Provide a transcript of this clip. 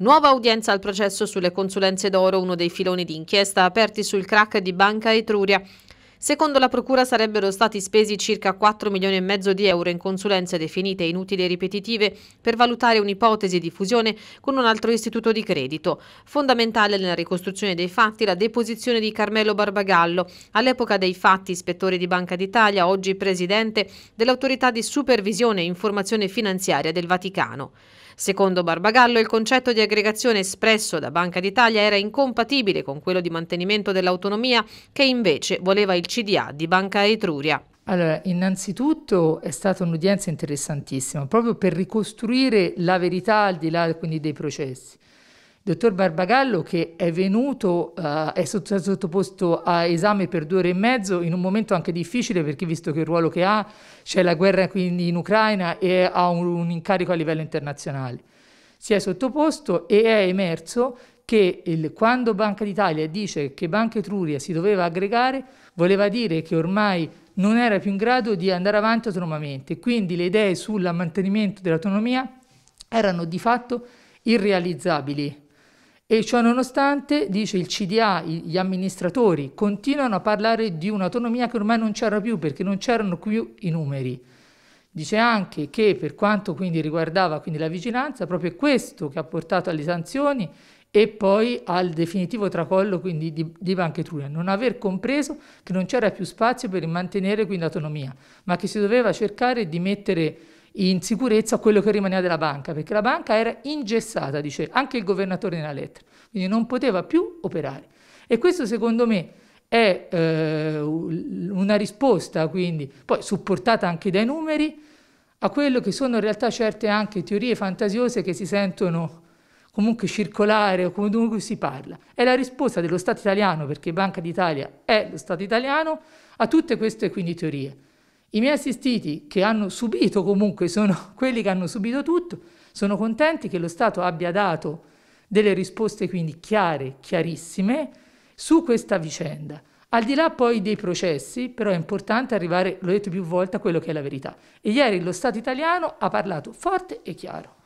Nuova udienza al processo sulle consulenze d'oro, uno dei filoni di inchiesta aperti sul crack di Banca Etruria. Secondo la Procura sarebbero stati spesi circa 4 milioni e mezzo di euro in consulenze definite inutili e ripetitive per valutare un'ipotesi di fusione con un altro istituto di credito. Fondamentale nella ricostruzione dei fatti la deposizione di Carmelo Barbagallo, all'epoca dei fatti ispettore di Banca d'Italia, oggi presidente dell'autorità di supervisione e informazione finanziaria del Vaticano. Secondo Barbagallo il concetto di aggregazione espresso da Banca d'Italia era incompatibile con quello di mantenimento dell'autonomia che invece voleva il CDA di Banca Etruria. Allora, innanzitutto è stata un'udienza interessantissima, proprio per ricostruire la verità al di là quindi, dei processi. Il dottor Barbagallo che è venuto, uh, è sottoposto a esame per due ore e mezzo in un momento anche difficile perché visto che il ruolo che ha c'è la guerra quindi in Ucraina e ha un, un incarico a livello internazionale. Si è sottoposto e è emerso che il, quando Banca d'Italia dice che Banca Etruria si doveva aggregare, voleva dire che ormai non era più in grado di andare avanti autonomamente, quindi le idee sul mantenimento dell'autonomia erano di fatto irrealizzabili. E ciò nonostante, dice il CDA, gli amministratori continuano a parlare di un'autonomia che ormai non c'era più perché non c'erano più i numeri. Dice anche che per quanto quindi riguardava quindi la vigilanza, proprio questo che ha portato alle sanzioni e poi al definitivo tracollo quindi di, di Banca Etruria, non aver compreso che non c'era più spazio per mantenere quindi l'autonomia, ma che si doveva cercare di mettere in sicurezza quello che rimaneva della banca, perché la banca era ingessata, dice anche il governatore nella lettera, quindi non poteva più operare. E questo secondo me è eh, una risposta, quindi, poi supportata anche dai numeri, a quello che sono in realtà certe anche teorie fantasiose che si sentono comunque circolare o comunque si parla. È la risposta dello Stato italiano, perché Banca d'Italia è lo Stato italiano, a tutte queste quindi teorie. I miei assistiti che hanno subito comunque sono quelli che hanno subito tutto, sono contenti che lo Stato abbia dato delle risposte quindi chiare, chiarissime, su questa vicenda. Al di là poi dei processi, però è importante arrivare, l'ho detto più volte, a quello che è la verità. E ieri lo Stato italiano ha parlato forte e chiaro.